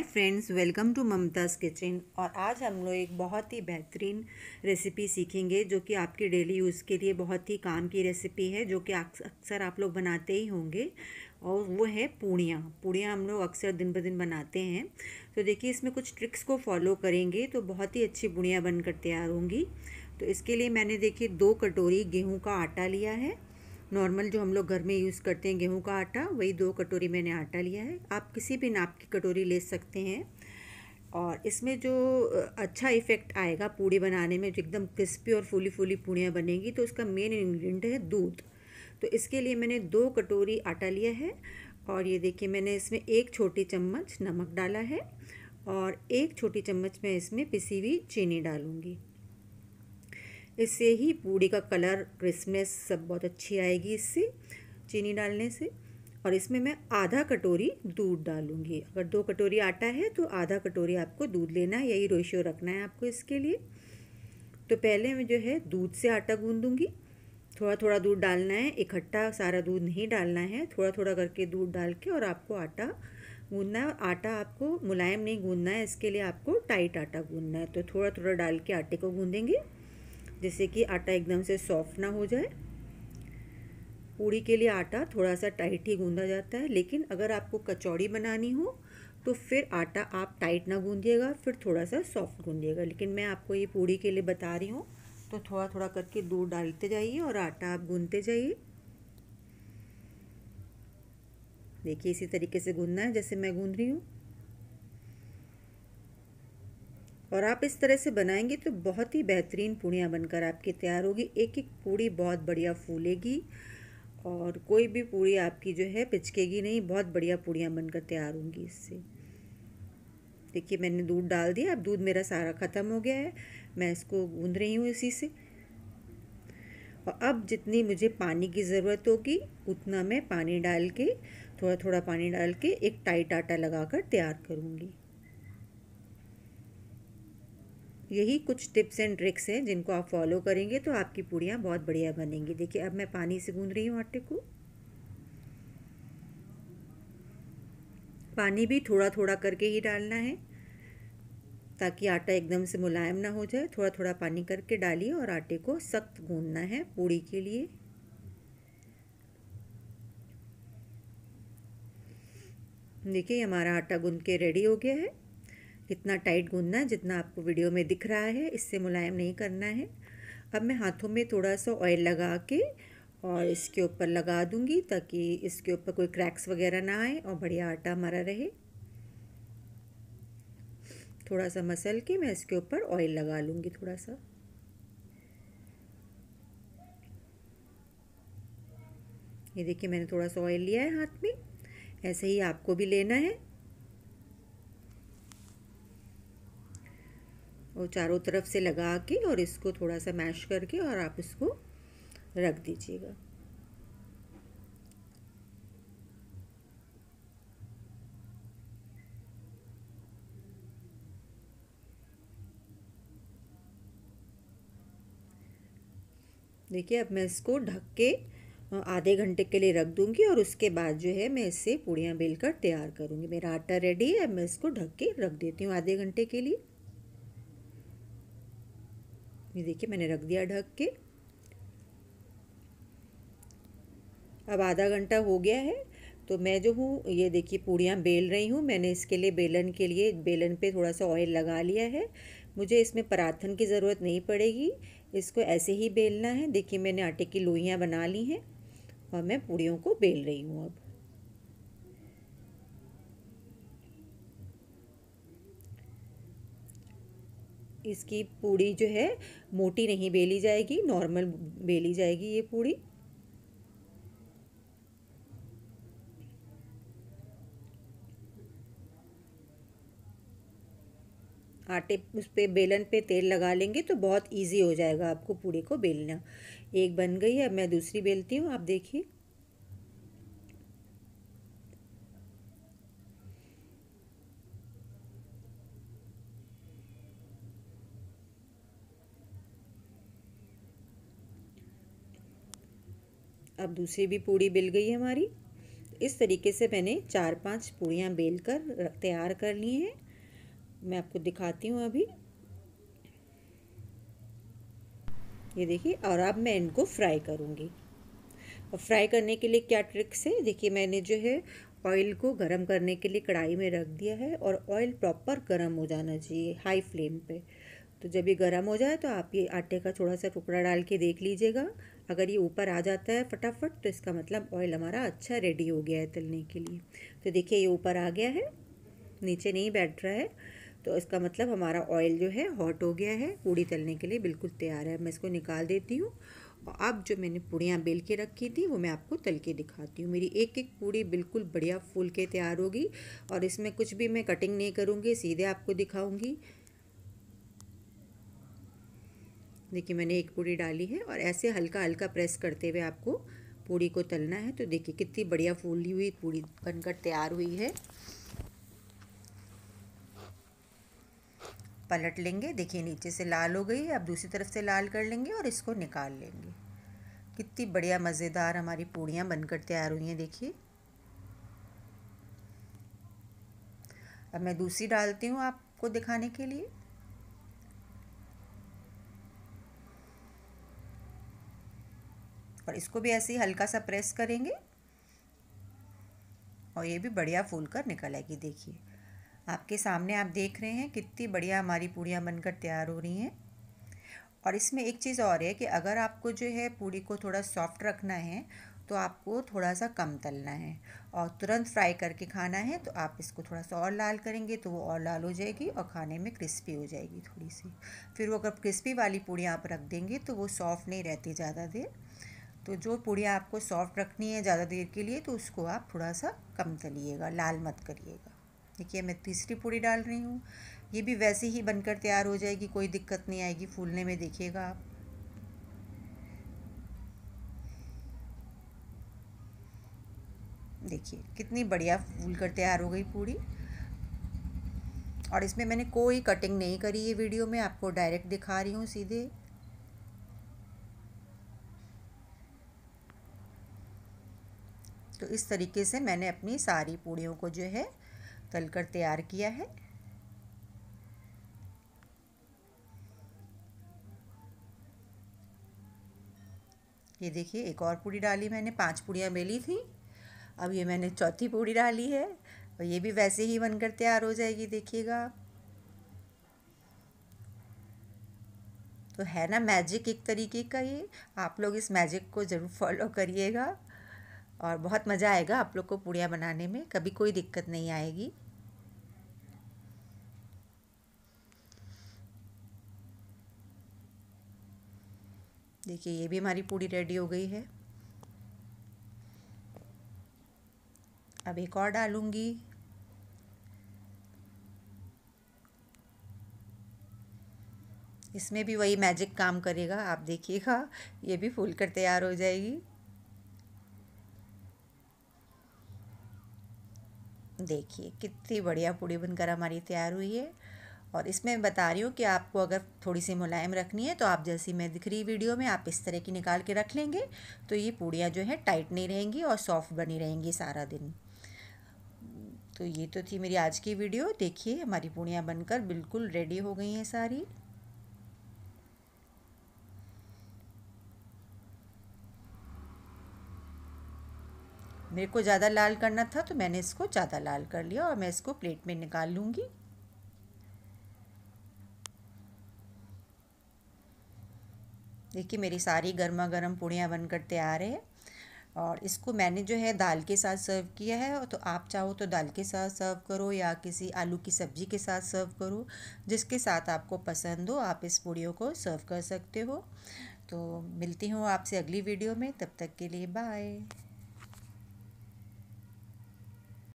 hi friends welcome to Mumtaz kitchen और आज हम लोग एक बहुत ही बेहतरीन रेसिपी सीखेंगे जो कि आपके डेली यूज़ के लिए बहुत ही काम की रेसिपी है जो कि अक्सर आप लोग बनाते ही होंगे और वो है पूड़ियाँ पूड़ियाँ हम लोग अक्सर दिन ब दिन बनाते हैं तो देखिए इसमें कुछ ट्रिक्स को फॉलो करेंगे तो बहुत ही अच्छी पूड़ियाँ बनकर तैयार होंगी तो इसके लिए मैंने देखिए दो कटोरी गेहूँ का आटा लिया है नॉर्मल जो हम लोग घर में यूज़ करते हैं गेहूं का आटा वही दो कटोरी मैंने आटा लिया है आप किसी भी नाप की कटोरी ले सकते हैं और इसमें जो अच्छा इफ़ेक्ट आएगा पूड़ी बनाने में जो एकदम क्रिस्पी और फूली फूली पूड़ियाँ बनेंगी तो उसका मेन इन्ग्रीडियंट है दूध तो इसके लिए मैंने दो कटोरी आटा लिया है और ये देखिए मैंने इसमें एक छोटी चम्मच नमक डाला है और एक छोटी चम्मच मैं इसमें पिसी हुई चीनी डालूँगी इससे ही पूड़ी का कलर क्रिसमस सब बहुत अच्छी आएगी इससे चीनी डालने से और इसमें मैं आधा कटोरी दूध डालूंगी अगर दो कटोरी आटा है तो आधा कटोरी आपको दूध लेना है यही रेशियो रखना है आपको इसके लिए तो पहले मैं जो है दूध से आटा गूंदूँगी थोड़ा थोड़ा दूध डालना है इकट्ठा सारा दूध नहीं डालना है थोड़ा थोड़ा करके दूध डाल के और आपको आटा गूंदना है और आटा आपको मुलायम नहीं गूंदना है इसके लिए आपको टाइट आटा गूंदना है तो थोड़ा थोड़ा डाल के आटे को गूंदेंगे जिससे कि आटा एकदम से सॉफ्ट ना हो जाए पूड़ी के लिए आटा थोड़ा सा टाइट ही गूंदा जाता है लेकिन अगर आपको कचौड़ी बनानी हो तो फिर आटा आप टाइट ना गूंदिएगा फिर थोड़ा सा सॉफ्ट गूंदिएगा लेकिन मैं आपको ये पूड़ी के लिए बता रही हूँ तो थोड़ा थोड़ा करके दूध डालते जाइए और आटा आप गूंदते जाइए देखिए इसी तरीके से गूंदना है जैसे मैं गूंद रही हूँ और आप इस तरह से बनाएंगे तो बहुत ही बेहतरीन पूड़ियाँ बनकर आपकी तैयार होगी एक एक पूड़ी बहुत बढ़िया फूलेगी और कोई भी पूड़ी आपकी जो है पिचकेगी नहीं बहुत बढ़िया पूड़ियाँ बनकर तैयार होंगी इससे देखिए मैंने दूध डाल दिया अब दूध मेरा सारा ख़त्म हो गया है मैं इसको गूँध रही हूँ इसी से और अब जितनी मुझे पानी की ज़रूरत होगी उतना मैं पानी डाल के थोड़ा थोड़ा पानी डाल के एक टाइट आटा लगा कर तैयार करूँगी यही कुछ टिप्स एंड ट्रिक्स हैं जिनको आप फॉलो करेंगे तो आपकी पूड़ियाँ बहुत बढ़िया बनेंगी देखिए अब मैं पानी से गूंद रही हूँ आटे को पानी भी थोड़ा थोड़ा करके ही डालना है ताकि आटा एकदम से मुलायम ना हो जाए थोड़ा थोड़ा पानी करके डालिए और आटे को सख्त गूंदना है पूड़ी के लिए देखिए हमारा आटा गूंद के रेडी हो गया है इतना टाइट गूंदना है जितना आपको वीडियो में दिख रहा है इससे मुलायम नहीं करना है अब मैं हाथों में थोड़ा सा ऑयल लगा के और इसके ऊपर लगा दूंगी ताकि इसके ऊपर कोई क्रैक्स वगैरह ना आए और बढ़िया आटा हमारा रहे थोड़ा सा मसल के मैं इसके ऊपर ऑयल लगा लूँगी थोड़ा सा ये देखिए मैंने थोड़ा सा ऑयल लिया है हाथ में ऐसे ही आपको भी लेना है वो चारों तरफ से लगा के और इसको थोड़ा सा मैश करके और आप इसको रख दीजिएगा देखिए अब मैं इसको ढक के आधे घंटे के लिए रख दूंगी और उसके बाद जो है मैं इसे पूड़ियाँ बेलकर तैयार करूंगी मेरा आटा रेडी है मैं इसको ढक के रख देती हूँ आधे घंटे के लिए ये देखिए मैंने रख दिया ढक के अब आधा घंटा हो गया है तो मैं जो हूँ ये देखिए पूड़ियाँ बेल रही हूँ मैंने इसके लिए बेलन के लिए बेलन पे थोड़ा सा ऑयल लगा लिया है मुझे इसमें पराठन की ज़रूरत नहीं पड़ेगी इसको ऐसे ही बेलना है देखिए मैंने आटे की लोहियाँ बना ली हैं और मैं पूड़ियों को बेल रही हूँ अब इसकी पूड़ी जो है मोटी नहीं बेली जाएगी नॉर्मल बेली जाएगी ये पूड़ी आटे उस पर बेलन पे तेल लगा लेंगे तो बहुत इजी हो जाएगा आपको पूड़ी को बेलना एक बन गई है मैं दूसरी बेलती हूँ आप देखिए अब दूसरी भी पूड़ी बेल गई है हमारी इस तरीके से मैंने चार पांच पूड़ियाँ बेल कर तैयार कर ली हैं मैं आपको दिखाती हूँ अभी ये देखिए और अब मैं इनको फ्राई करूँगी और फ्राई करने के लिए क्या ट्रिक्स है देखिए मैंने जो है ऑयल को गर्म करने के लिए कढ़ाई में रख दिया है और ऑयल प्रॉपर गर्म हो जाना चाहिए हाई फ्लेम पे तो जब ये गर्म हो जाए तो आप ये आटे का थोड़ा सा टुकड़ा डाल के देख लीजिएगा अगर ये ऊपर आ जाता है फटाफट तो इसका मतलब ऑयल हमारा अच्छा रेडी हो गया है तलने के लिए तो देखिए ये ऊपर आ गया है नीचे नहीं बैठ रहा है तो इसका मतलब हमारा ऑयल जो है हॉट हो गया है पूड़ी तलने के लिए बिल्कुल तैयार है मैं इसको निकाल देती हूँ और अब जो मैंने पूड़ियाँ बेल के रखी थी वो मैं आपको तल के दिखाती हूँ मेरी एक एक पूड़ी बिल्कुल बढ़िया फूल के तैयार होगी और इसमें कुछ भी मैं कटिंग नहीं करूँगी सीधे आपको दिखाऊँगी देखिए मैंने एक पूड़ी डाली है और ऐसे हल्का हल्का प्रेस करते हुए आपको पूड़ी को तलना है तो देखिए कितनी बढ़िया फूली हुई पूड़ी बनकर तैयार हुई है पलट लेंगे देखिए नीचे से लाल हो गई है अब दूसरी तरफ से लाल कर लेंगे और इसको निकाल लेंगे कितनी बढ़िया मज़ेदार हमारी पूड़ियाँ बनकर तैयार हुई हैं देखिए अब मैं दूसरी डालती हूँ आपको दिखाने के लिए और इसको भी ऐसे ही हल्का सा प्रेस करेंगे और ये भी बढ़िया फूल कर निकल आएगी देखिए आपके सामने आप देख रहे हैं कितनी बढ़िया हमारी पूड़ियाँ बनकर तैयार हो रही हैं और इसमें एक चीज़ और है कि अगर आपको जो है पूड़ी को थोड़ा सॉफ्ट रखना है तो आपको थोड़ा सा कम तलना है और तुरंत फ्राई करके खाना है तो आप इसको थोड़ा सा और लाल करेंगे तो वो और लाल हो जाएगी और खाने में क्रिस्पी हो जाएगी थोड़ी सी फिर वो अगर क्रिस्पी वाली पूड़ी आप रख देंगे तो वो सॉफ्ट नहीं रहती ज़्यादा देर तो जो पूड़ियाँ आपको सॉफ्ट रखनी है ज़्यादा देर के लिए तो उसको आप थोड़ा सा कम करिएगा लाल मत करिएगा देखिए मैं तीसरी पूड़ी डाल रही हूँ ये भी वैसे ही बनकर तैयार हो जाएगी कोई दिक्कत नहीं आएगी फूलने में देखिएगा आप देखिए कितनी बढ़िया फूल कर तैयार हो गई पूड़ी और इसमें मैंने कोई कटिंग नहीं करी ये वीडियो में आपको डायरेक्ट दिखा रही हूँ सीधे तो इस तरीके से मैंने अपनी सारी पूड़ियों को जो है तल कर तैयार किया है ये देखिए एक और पूड़ी डाली मैंने पांच पूड़ियाँ बेली थी अब ये मैंने चौथी पूड़ी डाली है और ये भी वैसे ही बनकर तैयार हो जाएगी देखिएगा तो है ना मैजिक एक तरीके का ये आप लोग इस मैजिक को ज़रूर फॉलो करिएगा और बहुत मज़ा आएगा आप लोग को पूड़िया बनाने में कभी कोई दिक्कत नहीं आएगी देखिए ये भी हमारी पूड़ी रेडी हो गई है अब एक और डालूंगी इसमें भी वही मैजिक काम करेगा आप देखिएगा ये भी फूल कर तैयार हो जाएगी देखिए कितनी बढ़िया पूड़ी बनकर हमारी तैयार हुई है और इसमें मैं बता रही हूँ कि आपको अगर थोड़ी सी मुलायम रखनी है तो आप जैसी मैं दिख रही वीडियो में आप इस तरह की निकाल के रख लेंगे तो ये पूड़ियाँ जो है टाइट नहीं रहेंगी और सॉफ्ट बनी रहेंगी सारा दिन तो ये तो थी मेरी आज की वीडियो देखिए हमारी पूड़ियाँ बनकर बिल्कुल रेडी हो गई हैं सारी मेरे को ज़्यादा लाल करना था तो मैंने इसको ज़्यादा लाल कर लिया और मैं इसको प्लेट में निकाल लूँगी देखिए मेरी सारी गर्मा गर्म पूड़ियाँ बनकर तैयार है और इसको मैंने जो है दाल के साथ सर्व किया है तो आप चाहो तो दाल के साथ सर्व करो या किसी आलू की सब्जी के साथ सर्व करो जिसके साथ आपको पसंद हो आप इस पूड़ियों को सर्व कर सकते हो तो मिलती हूँ आपसे अगली वीडियो में तब तक के लिए बाय